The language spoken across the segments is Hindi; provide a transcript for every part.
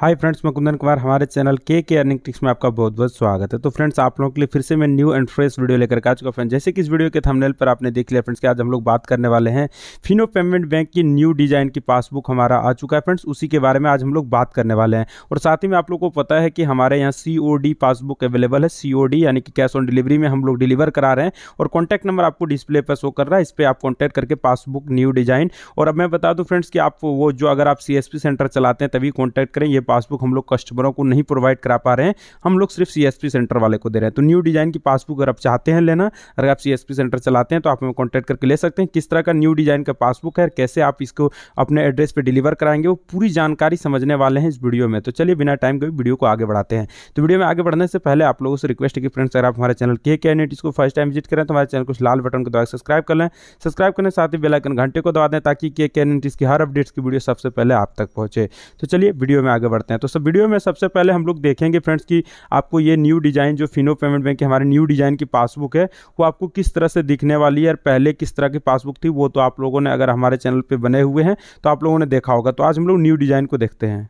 हाय फ्रेंड्स मैं कुंदन कुमार हमारे चैनल के के अर्निंग टिक्स में आपका बहुत बहुत स्वागत है तो फ्रेंड्स आप लोगों के लिए फिर से मैं न्यू एंड फ्रेश वीडियो लेकर आ चुका फ्रेंड जैसे कि इस वीडियो के थंबनेल पर आपने देख लिया फ्रेंड्स कि आज हम लोग बात करने वाले हैं फिनो पेमेंट बैंक की न्यू डिजाइन की पासबुक हमारा आ चुका है फ्रेंड्स उसी के बारे में आज हम लोग बात करने वाले हैं और साथ ही में आप लोग को पता है कि हमारे यहाँ सी पासबुक अवेलेबल है सी यानी कि कैश ऑन डिलीवरी में हम लोग डिलीवर करा रहे हैं और कॉन्टैक्ट नंबर आपको डिस्प्ले पर शो कर रहा है इस पर आप कॉन्टैक्ट करके पासबुक न्यू डिजाइन और अब मैं बता दूँ फ्रेंड्स कि आप वो जो अगर आप सी सेंटर चलाते हैं तभी कॉन्टैक्ट करें ये पासबुक हम लोग कस्टमरों को नहीं प्रोवाइड करा पा रहे हैं हम लोग सिर्फ सी सेंटर वाले को दे रहे हैं तो न्यू डिज़ाइन की पासबुक अगर आप चाहते हैं लेना अगर आप सी सेंटर चलाते हैं तो आप हमें कॉन्टैक्ट करके ले सकते हैं किस तरह का न्यू डिज़ाइन का पासबुक है कैसे आप इसको अपने एड्रेस पर डिलीवर कराएंगे वो पूरी जानकारी समझने वाले हैं इस वीडियो में तो चलिए बिना टाइम के वीडियो को आगे बढ़ाते हैं तो वीडियो में आगे बढ़ने से पहले आप लोगों से रिक्वेस्ट है कि फ्रेंड्स अगर आप हमारे चैनल के के नेट इसको फर्स्ट टाइम विजिट करें तो हमारे चैनल को लाल बटन को दबाकर सब्सक्राइब कर लें सब्सक्राइब करने साथ ही बेलाइकन घंटे को दबा दें ताकि के के नेट इसकी हर अपडेट्स की वीडियो सबसे पहले आप तक पहुंचे तो चलिए वीडियो में आगे बढ़ते हैं तो सब वीडियो में सबसे पहले हम लोग देखेंगे फ्रेंड्स कि आपको ये न्यू डिज़ाइन जो फिनो पेमेंट बैंक हमारे न्यू डिज़ाइन की पासबुक है वो आपको किस तरह से दिखने वाली है और पहले किस तरह की पासबुक थी वो तो आप लोगों ने अगर हमारे चैनल पर बने हुए हैं तो आप लोगों ने देखा होगा तो आज हम लोग न्यू डिज़ाइन को देखते हैं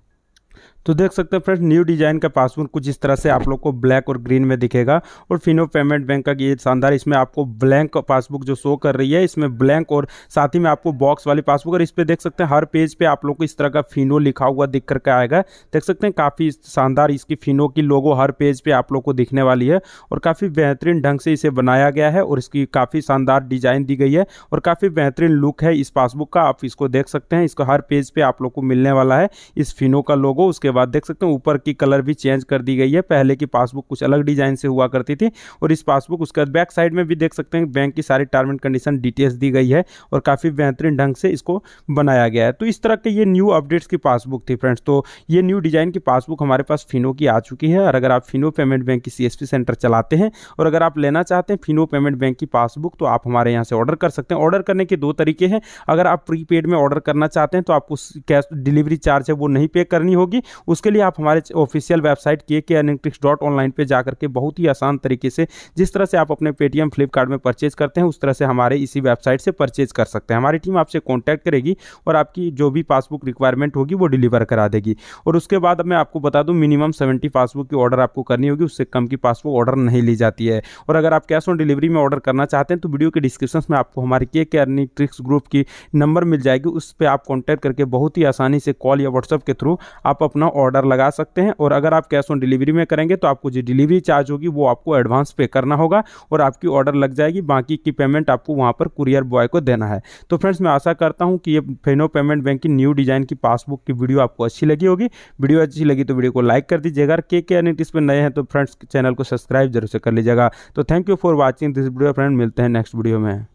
तो देख सकते हैं फ्रेंड्स न्यू डिज़ाइन का पासबुक कुछ इस तरह से आप लोग को ब्लैक और ग्रीन में दिखेगा और फिनो पेमेंट बैंक का ये शानदार इसमें आपको ब्लैंक पासबुक जो शो कर रही है इसमें ब्लैंक और साथ ही में आपको बॉक्स वाली पासबुक और इस पर देख सकते हैं हर पेज पे आप लोग को इस तरह का फिनो लिखा हुआ दिख करके आएगा देख सकते हैं काफ़ी शानदार इसकी फिनो की लोगो हर पेज पर पे आप लोग को दिखने वाली है और काफ़ी बेहतरीन ढंग से इसे बनाया गया है और इसकी काफ़ी शानदार डिज़ाइन दी गई है और काफ़ी बेहतरीन लुक है इस पासबुक का आप इसको देख सकते हैं इसको हर पेज पर पे आप लोग को मिलने वाला है इस फिनो का लोगो उसके बाद देख सकते हैं ऊपर की कलर भी चेंज कर दी गई है पहले की पासबुक कुछ अलग डिजाइन से हुआ करती थी और इस पासबुक उसके बैक साइड में भी देख सकते हैं बैंक की सारी टर्म एंड कंडीशन डिटेल्स दी गई है और काफ़ी बेहतरीन ढंग से इसको बनाया गया है तो इस तरह के ये न्यू अपडेट्स की पासबुक थी फ्रेंड्स तो ये न्यू डिज़ाइन की पासबुक हमारे पास फिनो की आ चुकी है और अगर आप फिनो पेमेंट बैंक की सी सेंटर चलाते हैं और अगर आप लेना चाहते हैं फिनो पेमेंट बैंक की पासबुक तो आप हमारे यहाँ से ऑर्डर कर सकते हैं ऑर्डर करने के दो तरीके हैं अगर आप प्रीपेड में ऑर्डर करना चाहते हैं तो आपको कैश डिलीवरी चार्ज है वो नहीं पे करनी होगी उसके लिए आप हमारे ऑफिशियल वेबसाइट के के अर्निंग डॉट ऑनलाइन पर जा करके बहुत ही आसान तरीके से जिस तरह से आप अपने पेटीएम फ्लिपकार्ट में परचेज करते हैं उस तरह से हमारे इसी वेबसाइट से परचेज कर सकते हैं हमारी टीम आपसे कॉन्टैक्ट करेगी और आपकी जो भी पासबुक रिक्वायरमेंट होगी वो डिलीवर करा देगी और उसके बाद मैं आपको बता दूँ मिनिमम सेवेंटी पासबुक की ऑर्डर आपको करनी होगी उससे कम की पासबुक ऑर्डर नहीं ली जाती है और अगर आप कैश ऑन डिलीवरी में ऑर्डर करना चाहते हैं तो वीडियो के डिस्क्रिप्शन में आपको हमारे के के अर्निंग ट्रिक्स ग्रुप की नंबर मिल जाएगी उस पर आप कॉन्टैक्ट करके बहुत ही आसानी से कॉल या व्हाट्सअप के थ्रू आप अपना ऑर्डर लगा सकते हैं और अगर आप कैश ऑन डिलीवरी में करेंगे तो आपको जो डिलीवरी चार्ज होगी वो आपको एडवांस पे करना होगा और आपकी ऑर्डर लग जाएगी बाकी की पेमेंट आपको वहाँ पर कुरियर बॉय को देना है तो फ्रेंड्स मैं आशा करता हूँ कि ये फेनो पेमेंट बैंक की न्यू डिज़ाइन की पासबुक की वीडियो आपको अच्छी लगी होगी वीडियो अच्छी लगी तो वीडियो को लाइक कर दीजिएगा के के अनिट इस पर नए हैं तो फ्रेंड्स चैनल को सब्सक्राइब जरूर से कर लीजिएगा तो thank you for watching this video friend मिलते हैं नेक्स्ट वीडियो में